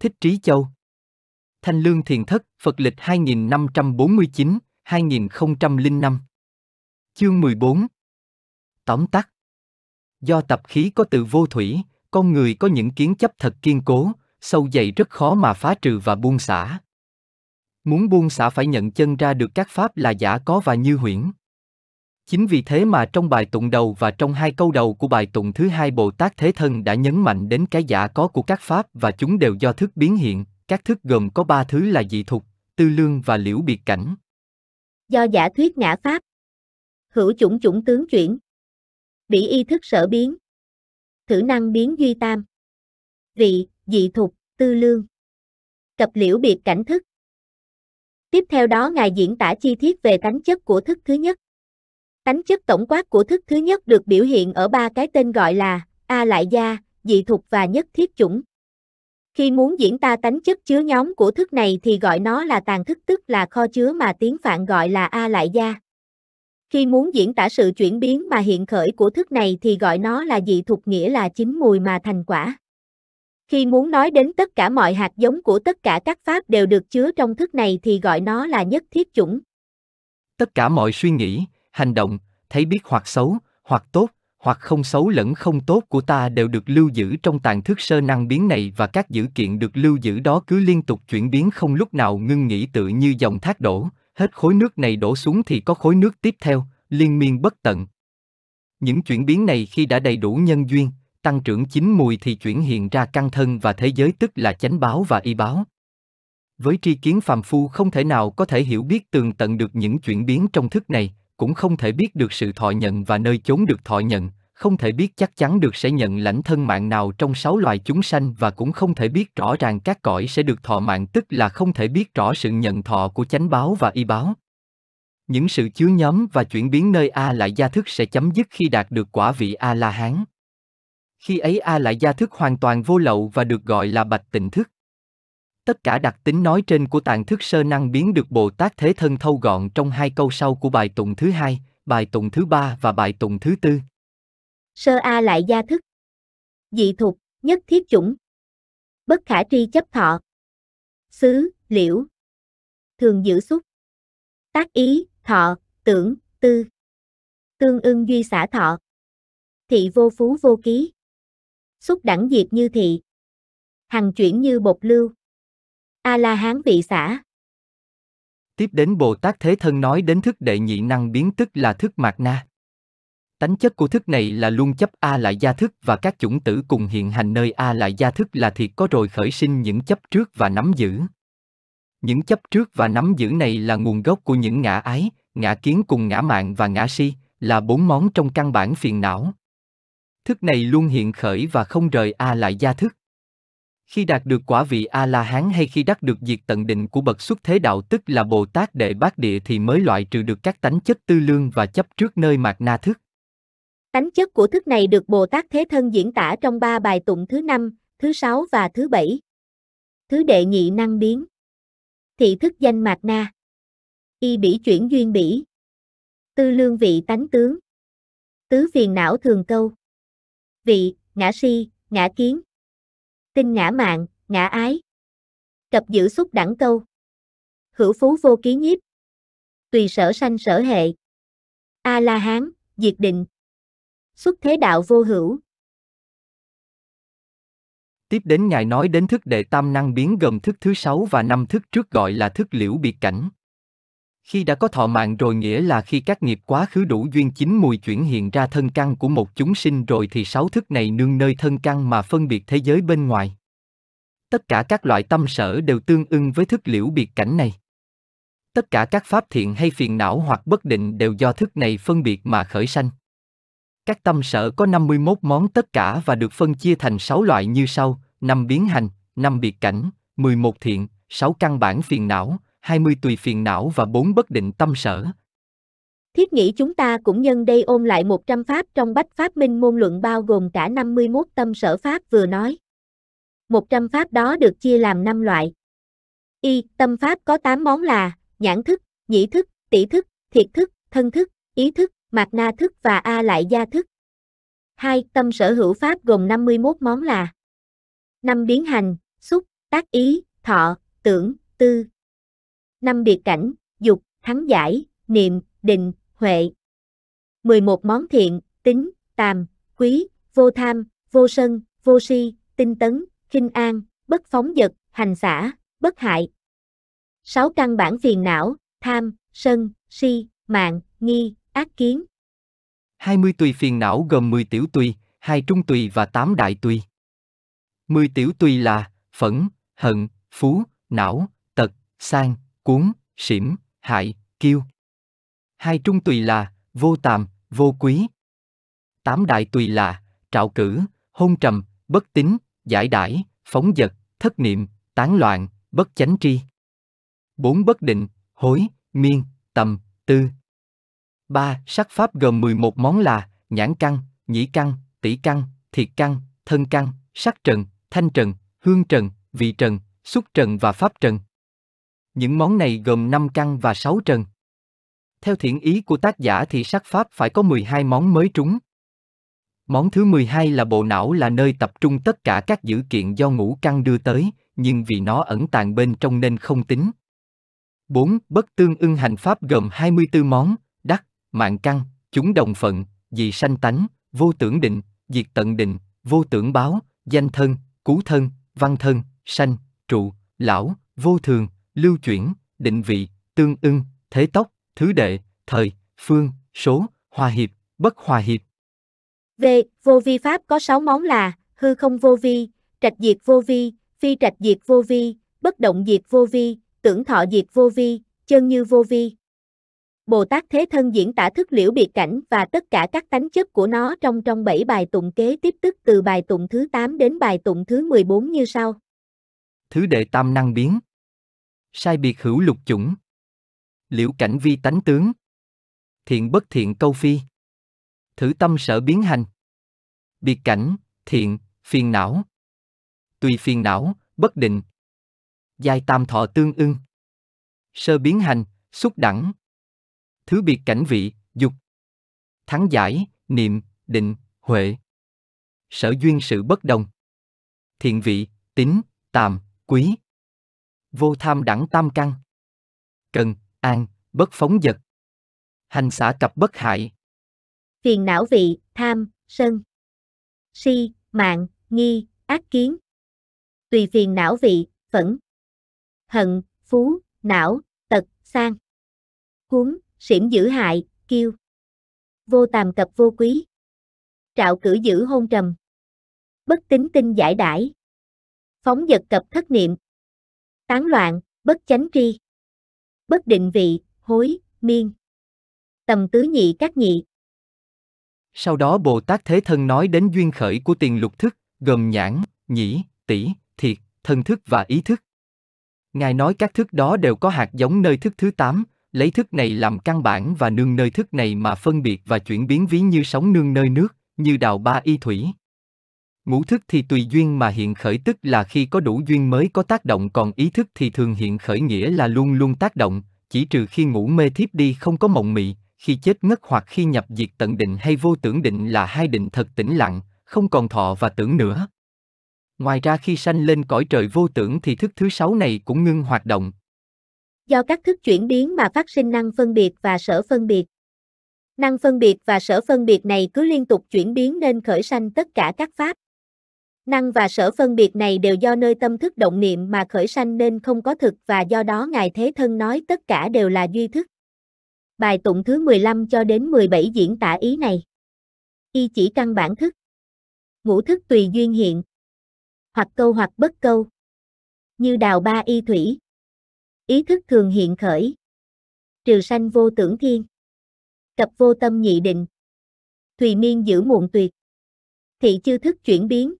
Thích Trí Châu Thanh Lương Thiền Thất, Phật lịch 2549, 2005 Chương 14 Tóm tắt Do tập khí có tự vô thủy, con người có những kiến chấp thật kiên cố, sâu dày rất khó mà phá trừ và buông xả. Muốn buông xả phải nhận chân ra được các pháp là giả có và như huyễn. Chính vì thế mà trong bài tụng đầu và trong hai câu đầu của bài tụng thứ hai Bồ Tát Thế Thân đã nhấn mạnh đến cái giả có của các pháp và chúng đều do thức biến hiện, các thức gồm có ba thứ là dị thục, tư lương và liễu biệt cảnh. Do giả thuyết ngã pháp, hữu chủng chủng tướng chuyển, bị y thức sở biến, thử năng biến duy tam, vị, dị thục, tư lương, cập liễu biệt cảnh thức. Tiếp theo đó Ngài diễn tả chi tiết về tánh chất của thức thứ nhất. Tánh chất tổng quát của thức thứ nhất được biểu hiện ở ba cái tên gọi là A Lại Gia, Dị Thục và Nhất Thiết Chủng. Khi muốn diễn ta tánh chất chứa nhóm của thức này thì gọi nó là tàn thức tức là kho chứa mà tiếng Phạn gọi là A Lại Gia. Khi muốn diễn tả sự chuyển biến mà hiện khởi của thức này thì gọi nó là dị thục nghĩa là chính mùi mà thành quả. Khi muốn nói đến tất cả mọi hạt giống của tất cả các pháp đều được chứa trong thức này thì gọi nó là nhất thiết chủng. Tất cả mọi suy nghĩ, hành động, thấy biết hoặc xấu, hoặc tốt, hoặc không xấu lẫn không tốt của ta đều được lưu giữ trong tàn thức sơ năng biến này và các dữ kiện được lưu giữ đó cứ liên tục chuyển biến không lúc nào ngưng nghỉ tự như dòng thác đổ, hết khối nước này đổ xuống thì có khối nước tiếp theo, liên miên bất tận. Những chuyển biến này khi đã đầy đủ nhân duyên, tăng trưởng chín mùi thì chuyển hiện ra căn thân và thế giới tức là chánh báo và y báo. Với tri kiến phàm phu không thể nào có thể hiểu biết tường tận được những chuyển biến trong thức này, cũng không thể biết được sự thọ nhận và nơi chốn được thọ nhận, không thể biết chắc chắn được sẽ nhận lãnh thân mạng nào trong sáu loài chúng sanh và cũng không thể biết rõ ràng các cõi sẽ được thọ mạng tức là không thể biết rõ sự nhận thọ của chánh báo và y báo. Những sự chứa nhóm và chuyển biến nơi A lại gia thức sẽ chấm dứt khi đạt được quả vị A-la-hán. Khi ấy A lại gia thức hoàn toàn vô lậu và được gọi là bạch tịnh thức. Tất cả đặc tính nói trên của tạng thức sơ năng biến được Bồ Tát Thế Thân thâu gọn trong hai câu sau của bài tụng thứ hai, bài tụng thứ ba và bài tụng thứ tư. Sơ A lại gia thức. Dị thục, nhất thiết chủng. Bất khả tri chấp thọ. Xứ, liễu. Thường giữ xúc. Tác ý, thọ, tưởng, tư. Tương ưng duy xả thọ. Thị vô phú vô ký. Xúc đẳng diệt như thị. Hằng chuyển như bột lưu. A-la-hán bị xả. Tiếp đến Bồ Tát Thế Thân nói đến thức đệ nhị năng biến tức là thức mạt na. Tánh chất của thức này là luôn chấp A lại gia thức và các chủng tử cùng hiện hành nơi A lại gia thức là thiệt có rồi khởi sinh những chấp trước và nắm giữ. Những chấp trước và nắm giữ này là nguồn gốc của những ngã ái, ngã kiến cùng ngã mạng và ngã si, là bốn món trong căn bản phiền não. Thức này luôn hiện khởi và không rời A lại gia thức. Khi đạt được quả vị A-la-hán hay khi đắc được diệt tận định của bậc xuất thế đạo tức là Bồ Tát Đệ Bát Địa thì mới loại trừ được các tánh chất tư lương và chấp trước nơi mạt na thức. Tánh chất của thức này được Bồ Tát Thế Thân diễn tả trong ba bài tụng thứ năm, thứ sáu và thứ bảy. Thứ đệ nhị năng biến. Thị thức danh mạt na. Y bỉ chuyển duyên bỉ. Tư lương vị tánh tướng. Tứ phiền não thường câu. Vị, ngã si, ngã kiến, tinh ngã mạng, ngã ái. Cập giữ xúc đẳng câu. Hữu phú vô ký nhiếp. Tùy sở sanh sở hệ. A-la-hán, diệt định. Xuất thế đạo vô hữu. Tiếp đến Ngài nói đến thức đệ tam năng biến gồm thức thứ sáu và năm thức trước gọi là thức liễu biệt cảnh. Khi đã có thọ mạng rồi nghĩa là khi các nghiệp quá khứ đủ duyên chín mùi chuyển hiện ra thân căn của một chúng sinh rồi thì sáu thức này nương nơi thân căn mà phân biệt thế giới bên ngoài. Tất cả các loại tâm sở đều tương ưng với thức liễu biệt cảnh này. Tất cả các pháp thiện hay phiền não hoặc bất định đều do thức này phân biệt mà khởi sanh. Các tâm sở có 51 món tất cả và được phân chia thành 6 loại như sau, 5 biến hành, 5 biệt cảnh, 11 thiện, 6 căn bản phiền não, 20 tùy phiền não và 4 bất định tâm sở. Thiết nghĩ chúng ta cũng nhân đây ôm lại 100 pháp trong Bách Pháp Minh môn luận bao gồm cả 51 tâm sở pháp vừa nói. 100 pháp đó được chia làm 5 loại. Y, tâm pháp có 8 món là nhãn thức, nhĩ thức, tỷ thức, thiệt thức, thân thức, ý thức, mạt na thức và a lại gia thức. 2. Tâm sở hữu pháp gồm 51 món là năm biến hành, xúc, tác ý, thọ, tưởng, tư, năm biệt cảnh, dục, thắng giải, niệm, định, huệ. 11 món thiện, tính, tàm, quý, vô tham, vô sân, vô si, tinh tấn, khinh an, bất phóng dật, hành xả, bất hại. 6 căn bản phiền não, tham, sân, si, mạng, nghi, ác kiến. 20 tùy phiền não gồm 10 tiểu tùy, 2 trung tùy và 8 đại tùy. 10 tiểu tùy là phẫn, hận, phú, não, tật, sang, cuốn, xỉm, hại, kiêu. Hai trung tùy là, vô tàm, vô quý. Tám đại tùy là, trạo cử, hôn trầm, bất tín, giải đãi, phóng dật, thất niệm, tán loạn, bất chánh tri. Bốn bất định, hối, miên, tầm, tư. Ba Sắc pháp gồm 11 món là nhãn căn, nhĩ căn, tỷ căn, thiệt căn, thân căn, sắc trần, thanh trần, hương trần, vị trần, xúc trần và pháp trần. Những món này gồm 5 căn và 6 trần. Theo thiện ý của tác giả thì sắc pháp phải có 12 món mới trúng. Món thứ 12 là bộ não là nơi tập trung tất cả các dữ kiện do ngũ căn đưa tới, nhưng vì nó ẩn tàng bên trong nên không tính. 4. Bất tương ưng hành pháp gồm 24 món, đắc, mạng căn, chúng đồng phận, dị sanh tánh, vô tưởng định, diệt tận định, vô tưởng báo, danh thân, cú thân, văn thân, sanh, trụ, lão, vô thường, lưu chuyển, định vị, tương ưng, thế tốc, thứ đệ, thời, phương, số, hòa hiệp, bất hòa hiệp. V. Vô vi pháp có 6 món là hư không vô vi, trạch diệt vô vi, phi trạch diệt vô vi, bất động diệt vô vi, tưởng thọ diệt vô vi, chân như vô vi. Bồ Tát Thế Thân diễn tả thức liễu biệt cảnh và tất cả các tánh chất của nó trong trong 7 bài tụng kế tiếp tức từ bài tụng thứ 8 đến bài tụng thứ 14 như sau. Thứ đệ tam năng biến, sai biệt hữu lục chủng liễu cảnh vi tánh tướng thiện bất thiện câu phi thử tâm sở biến hành biệt cảnh thiện phiền não tùy phiền não bất định giai tam thọ tương ưng sơ biến hành xúc đẳng thứ biệt cảnh vị dục thắng giải niệm định huệ sở duyên sự bất đồng thiện vị tính tàm quý vô tham đẳng tam căn. Cần, an, bất phóng dật. Hành xả cặp bất hại. Phiền não vị, tham, sân. Si, mạng, nghi, ác kiến. Tùy phiền não vị, phẫn. Hận, phú, não, tật, sang. Cuốn, xỉm giữ hại, kiêu. Vô tàm cập vô quý. Trạo cử giữ hôn trầm. Bất tính tinh giải đãi. Phóng dật cập thất niệm, tán loạn, bất chánh tri. Bất định vị, hối, miên. Tầm tứ nhị các nhị. Sau đó Bồ Tát Thế Thân nói đến duyên khởi của tiền lục thức, gồm nhãn, nhĩ, tỷ, thiệt, thân thức và ý thức. Ngài nói các thức đó đều có hạt giống nơi thức thứ 8, lấy thức này làm căn bản và nương nơi thức này mà phân biệt và chuyển biến ví như sóng nương nơi nước, như đào ba y thủy, Ngũ thức thì tùy duyên mà hiện khởi tức là khi có đủ duyên mới có tác động còn ý thức thì thường hiện khởi nghĩa là luôn luôn tác động, chỉ trừ khi ngủ mê thiếp đi không có mộng mị, khi chết ngất hoặc khi nhập diệt tận định hay vô tưởng định là hai định thật tĩnh lặng, không còn thọ và tưởng nữa. Ngoài ra khi sanh lên cõi trời vô tưởng thì thức thứ sáu này cũng ngưng hoạt động. Do các thức chuyển biến mà phát sinh năng phân biệt và sở phân biệt. Năng phân biệt và sở phân biệt này cứ liên tục chuyển biến nên khởi sanh tất cả các pháp. Năng và sở phân biệt này đều do nơi tâm thức động niệm mà khởi sanh nên không có thực và do đó Ngài Thế Thân nói tất cả đều là duy thức. Bài tụng thứ 15 cho đến 17 diễn tả ý này. Y chỉ căn bản thức. Ngũ thức tùy duyên hiện. Hoặc câu hoặc bất câu. Như đào ba y thủy. Ý thức thường hiện khởi. Trừ sanh vô tưởng thiên. Cập vô tâm nhị định. Thùy miên giữ muộn tuyệt. Thị chư thức chuyển biến,